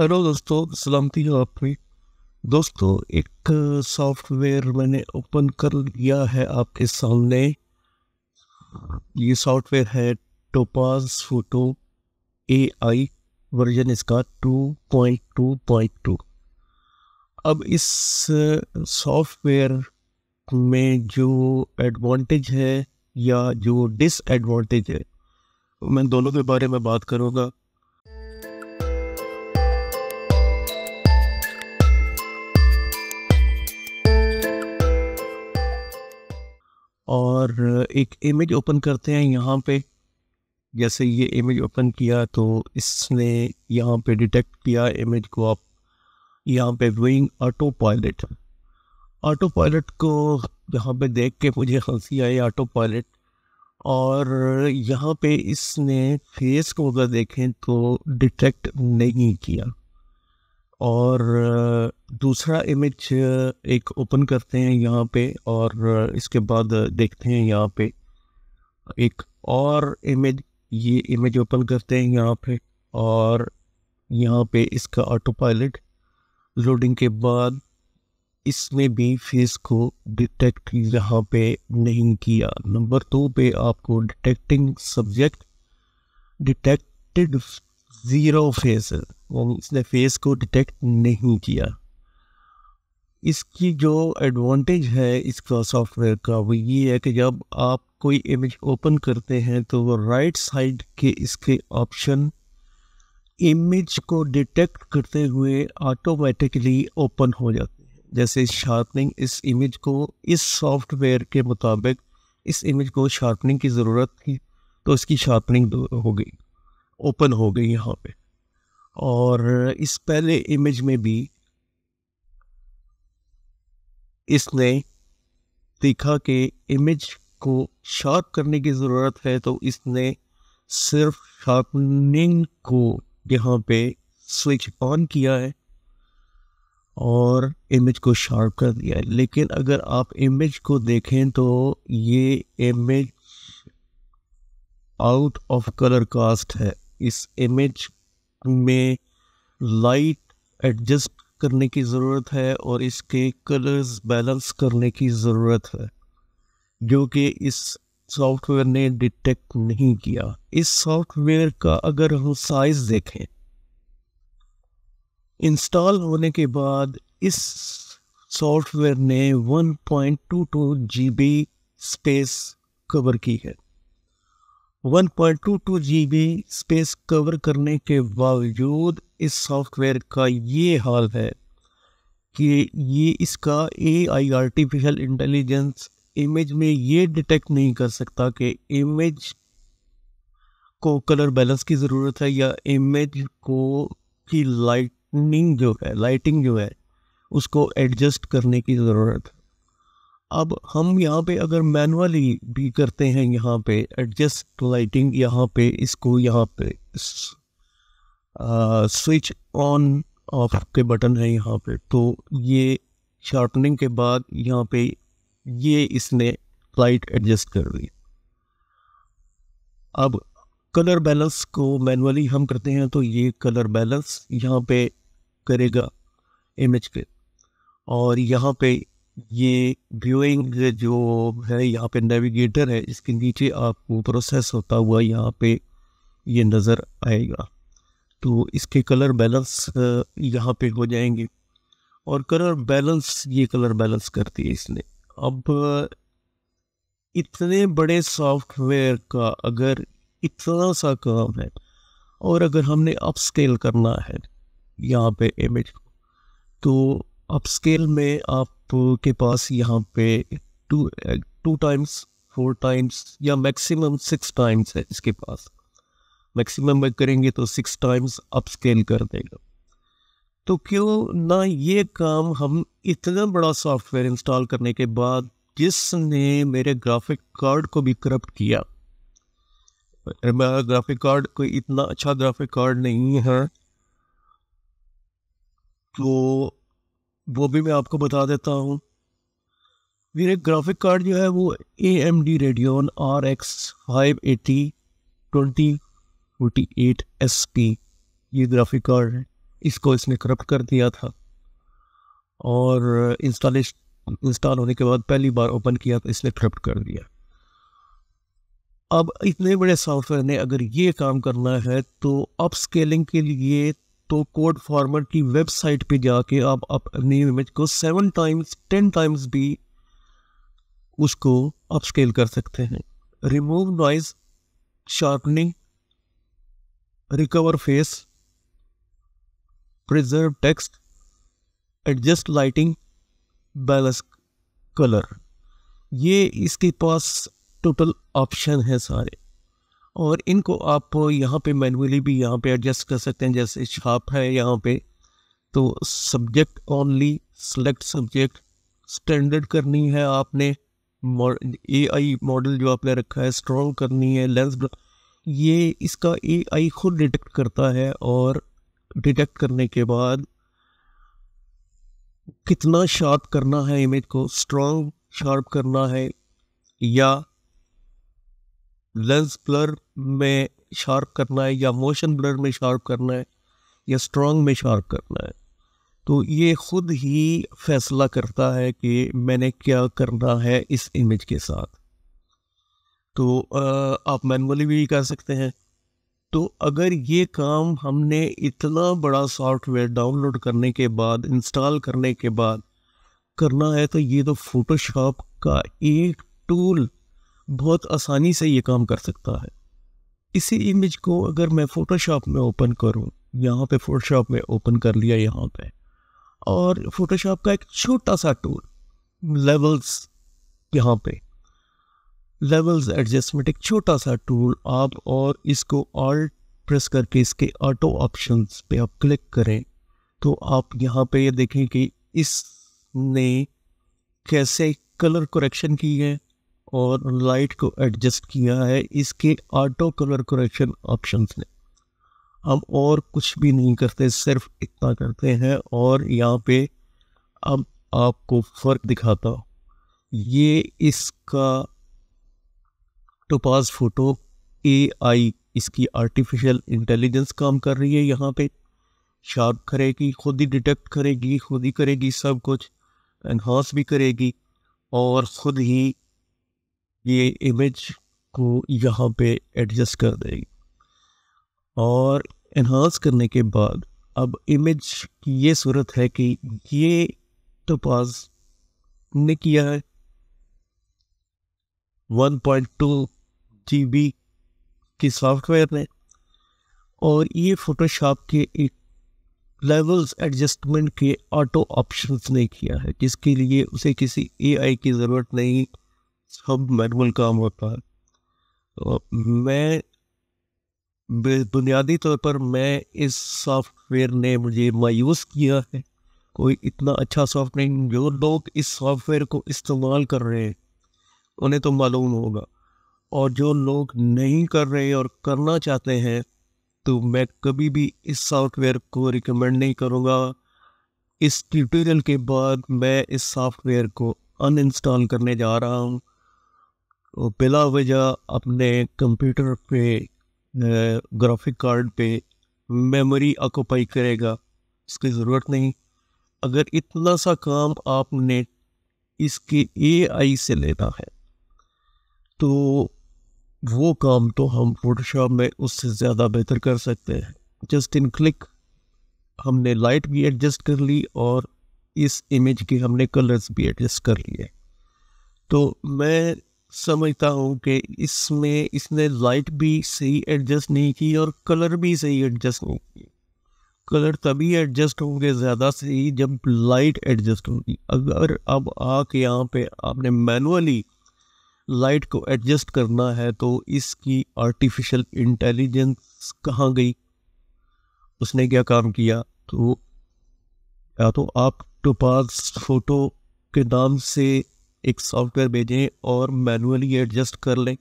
hello दोस्तों सलामती हूँ आपकी दोस्तों एक सॉफ्टवेयर मैंने ओपन कर लिया है आपके सामने ये सॉफ्टवेयर है टोपाज फोटो एआई वर्जन इसका 2.2.2 अब इस सॉफ्टवेयर में जो एडवांटेज है या जो डिसएडवांटेज है मैं दोनों के बारे में बात करूँगा और एक इमेज ओपन करते हैं यहाँ पे जैसे ये इमेज ओपन किया तो इसने यहाँ पे डिटेक्ट किया इमेज को आप यहाँ पे wing autopilot autopilot को यहाँ पे देख के मुझे हंसी आई ऑटो पायलट और यहाँ पे इसने फेस को अगर देखें तो डिटेक्ट नहीं किया और दूसरा इमेज एक ओपन करते हैं यहाँ पे और इसके बाद देखते हैं यहाँ पे एक और इमेज ये इमेज ओपन करते हैं यहाँ पे और यहाँ पे इसका ऑटो पायलट लोडिंग के बाद इसने भी फेस को डिटेक्ट यहाँ पे नहीं किया नंबर टू पे आपको detecting subject detected zero face यानी इसने फेस को डिटेक्ट नहीं किया इसकी जो एडवांटेज है इस सॉफ्टवेयर का वो ये है कि जब आप कोई इमेज ओपन करते हैं तो वो राइट साइड के इसके ऑप्शन इमेज को डिटेक्ट करते हुए ऑटोमेटिकली ओपन हो जाते हैं जैसे शार्पनिंग इस इमेज को इस सॉफ्टवेयर के मुताबिक इस इमेज को शार्पनिंग की ज़रूरत थी तो इसकी शार्पनिंग हो गई ओपन हो गई यहाँ पे और इस पहले इमेज में भी इसने देखा कि इमेज को शार्प करने की ज़रूरत है तो इसने सिर्फ शार्पनिंग को यहाँ पे स्विच ऑन किया है और इमेज को शार्प कर दिया है लेकिन अगर आप इमेज को देखें तो ये image out of colour cast है इस इमेज में लाइट एडजस्ट करने की ज़रूरत है और इसके कलर्स बैलेंस करने की ज़रूरत है जो कि इस सॉफ्टवेयर ने डिटेक्ट नहीं किया इस सॉफ्टवेयर का अगर हम साइज़ देखें इंस्टॉल होने के बाद इस सॉफ्टवेयर ने 1.22 जीबी स्पेस कवर की है 1.22 जीबी स्पेस कवर करने के बावजूद इस सॉफ्टवेयर का ये हाल है कि ये इसका A I artificial intelligence image में ये डिटेक्ट नहीं कर सकता कि इमेज को कलर बैलेंस की ज़रूरत है या इमेज को की लाइटनिंग जो है लाइटिंग जो है उसको एडजस्ट करने की ज़रूरत है अब हम यहाँ पे अगर मैनुअली भी करते हैं यहाँ पे एडजस्ट लाइटिंग यहाँ पे इसको यहाँ पे स्विच ऑन ऑफ के बटन है यहाँ पे तो ये शार्पनिंग के बाद यहाँ पे ये इसने लाइट एडजस्ट कर दी अब कलर बैलेंस को मैनुअली हम करते हैं तो ये कलर बैलेंस यहाँ पे करेगा इमेज के और यहाँ पे ये व्यूइंग जो है यहाँ पे नेविगेटर है इसके नीचे आपको प्रोसेस होता हुआ यहाँ पे ये नज़र आएगा तो इसके कलर बैलेंस यहाँ पे हो जाएंगे और कलर बैलेंस ये कलर बैलेंस करती है इसने अब इतने बड़े सॉफ्टवेयर का अगर इतना सा काम है और अगर हमने अपस्केल करना है यहाँ पे इमेज को तो अप स्केल में आपके पास यहाँ पे two two times four times या मैक्सिमम सिक्स टाइम्स है इसके पास मैक्सिमम में करेंगे तो सिक्स टाइम्स अप स्केल कर देगा तो क्यों ना ये काम हम इतना बड़ा सॉफ्टवेयर इंस्टॉल करने के बाद जिसने मेरे ग्राफिक कार्ड को भी करप्ट किया मेरा ग्राफिक कार्ड कोई इतना अच्छा ग्राफिक कार्ड नहीं है तो वो भी मैं आपको बता देता हूँ मेरे ग्राफिक कार्ड जो है वो A M D Radeon R X five eighty twenty forty eight S P ये ग्राफिक कार्ड है इसको इसने करप्ट कर दिया था और इंस्टॉलेश इंस्टॉल होने के बाद पहली बार ओपन किया तो इसने करप्ट कर दिया अब इतने बड़े सॉफ्टवेयर ने अगर ये काम करना है तो अप स्केलिंग के लिए तो कोड फॉर्मर की वेबसाइट पे जाके आप अपनी इमेज को सेवन टाइम्स टेन टाइम्स भी उसको आप स्केल कर सकते हैं remove noise sharpening recover face preserve text adjust lighting balance colour ये इसके पास टोटल ऑप्शन है सारे और इनको आप यहाँ पे मैनुअली भी यहाँ पे एडजस्ट कर सकते हैं जैसे छाप है यहाँ पे तो subject only select subject standard करनी है आपने ए आई मॉडल जो आपने रखा है स्ट्रॉन्ग करनी है लेंस ये इसका ए आई खुद डिटेक्ट करता है और डिटेक्ट करने के बाद कितना शार्प करना है इमेज को स्ट्रॉन्ग शार्प करना है या लेंस ब्लर में शार्प करना है या मोशन ब्लर में शार्प करना है या स्ट्रॉन्ग में शार्प करना है तो ये खुद ही फैसला करता है कि मैंने क्या करना है इस इमेज के साथ तो आप मैनुअली भी कर सकते हैं तो अगर ये काम हमने इतना बड़ा सॉफ्टवेयर डाउनलोड करने के बाद इंस्टॉल करने के बाद करना है तो ये तो फोटोशॉप का एक टूल बहुत आसानी से ये काम कर सकता है इसी इमेज को अगर मैं फ़ोटोशॉप में ओपन करूँ यहाँ पे फ़ोटोशॉप में ओपन कर लिया यहाँ पे और फ़ोटोशॉप का एक छोटा सा टूल लेवल्स यहाँ पे लेवल्स एडजस्टमेंट एक छोटा सा टूल आप और इसको ऑल्ट प्रेस करके इसके ऑटो ऑप्शंस पे आप क्लिक करें तो आप यहाँ पे ये देखें कि इसने कैसे कलर करेक्शन की है और लाइट को एडजस्ट किया है इसके ऑटो कलर करेक्शन ऑप्शन ने हम और कुछ भी नहीं करते सिर्फ इतना करते हैं और यहाँ पे अब आपको फ़र्क दिखाता हूँ ये इसका टोपाज फोटो एआई इसकी आर्टिफिशियल इंटेलिजेंस काम कर रही है यहाँ पे शार्प करेगी खुद ही डिटेक्ट करेगी खुद ही करेगी सब कुछ एनहांस भी करेगी और ख़ुद ही ये इमेज को यहाँ पे एडजस्ट कर देगी और इन्हांस करने के बाद अब इमेज की ये सूरत है कि ये तो पास ने किया है 1.2 जीबी की सॉफ्टवेयर ने और ये फोटोशॉप के एक लेवल्स एडजस्टमेंट के ऑटो ऑप्शंस ने किया है जिसके लिए उसे किसी एआई की ज़रूरत नहीं सब मैनुअल काम होता है तो मैं बुनियादी तौर पर मैं इस सॉफ्टवेयर ने मुझे मायूस किया है कोई इतना अच्छा सॉफ्टवेयर जो लोग इस सॉफ्टवेयर को इस्तेमाल कर रहे हैं उन्हें तो मालूम होगा और जो लोग नहीं कर रहे और करना चाहते हैं तो मैं कभी भी इस सॉफ्टवेयर को रिकमेंड नहीं करूँगा इस ट्यूटोरियल के बाद मैं इस सॉफ्टवेयर को अनइंस्टॉल करने जा रहा हूँ तो बिला वजह अपने कंप्यूटर पे ग्राफिक कार्ड पे मेमोरी ऑक्यूपाई करेगा इसकी ज़रूरत नहीं अगर इतना सा काम आपने इसके एआई से लेना है तो वो काम तो हम फोटोशॉप में उससे ज़्यादा बेहतर कर सकते हैं जस्ट इन क्लिक हमने लाइट भी एडजस्ट कर ली और इस इमेज के हमने कलर्स भी एडजस्ट कर लिए तो मैं समझता हूँ कि इसमें इसने लाइट भी सही एडजस्ट नहीं की और कलर भी सही एडजस्ट नहीं की कलर तभी एडजस्ट होंगे ज़्यादा सही जब लाइट एडजस्ट होगी अगर अब आके यहाँ पे आपने मैनुअली लाइट को एडजस्ट करना है तो इसकी आर्टिफिशियल इंटेलिजेंस कहाँ गई उसने क्या काम किया तो या तो आप टोपाज फोटो के नाम से एक सॉफ्टवेयर भेजें और मैनुअली एडजस्ट कर लें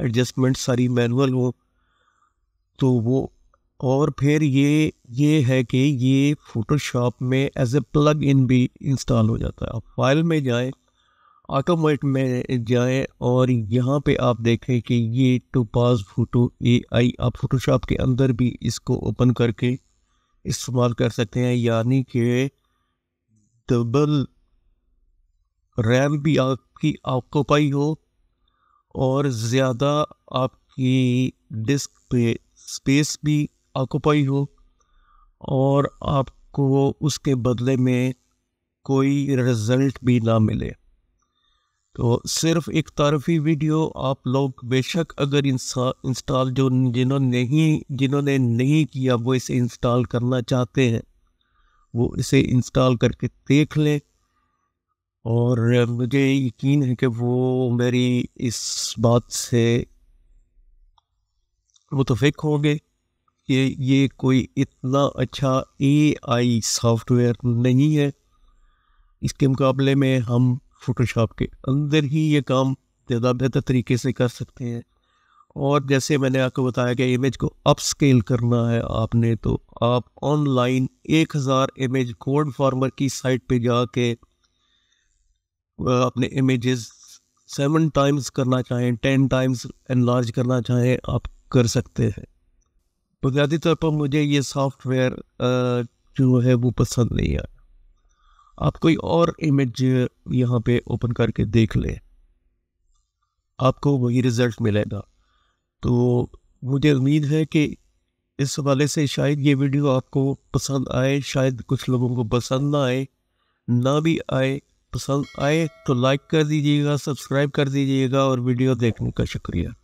एडजस्टमेंट सारी मैनुअल हो तो वो और फिर ये ये है कि ये फ़ोटोशॉप में एज ए प्लग इन भी इंस्टॉल हो जाता है आप फाइल में जाएं ऑटोमेट में जाएं और यहाँ पे आप देखें कि ये टू पास फोटो ए आई आप फोटोशॉप के अंदर भी इसको ओपन करके इस्तेमाल कर सकते हैं यानी कि डबल रैम भी आपकी ऑक्यूपाई हो और ज़्यादा आपकी डिस्क पे स्पेस भी ऑक्यूपाई हो और आपको उसके बदले में कोई रिज़ल्ट भी ना मिले तो सिर्फ एक तारफ़ी वीडियो आप लोग बेशक अगर इंस्टॉल जो जिन्होंने नहीं जिन्होंने नहीं किया वो इसे इंस्टॉल करना चाहते हैं वो इसे इंस्टॉल करके देख लें और मुझे यकीन है कि वो मेरी इस बात से मुतफिक होंगे कि ये कोई इतना अच्छा ए आई सॉफ्टवेयर नहीं है इसके मुकाबले में हम फ़ोटोशॉप के अंदर ही ये काम ज़्यादा बेहतर तरीके से कर सकते हैं और जैसे मैंने आपको बताया कि इमेज को अप स्केल करना है आपने तो आप ऑनलाइन 1000 इमेज कोड फार्मर की साइट पे जाके अपने इमेजेस सेवन टाइम्स करना चाहें टेन टाइम्स एनलार्ज करना चाहें आप कर सकते हैं बुनियादी तौर पर मुझे ये सॉफ्टवेयर जो है वो पसंद नहीं आया आप कोई और इमेज यहाँ पे ओपन करके देख लें आपको वही रिज़ल्ट मिलेगा तो मुझे उम्मीद है कि इस हवाले से शायद ये वीडियो आपको पसंद आए शायद कुछ लोगों को पसंद ना आए ना भी आए पसंद आए तो लाइक कर दीजिएगा सब्सक्राइब कर दीजिएगा और वीडियो देखने का शुक्रिया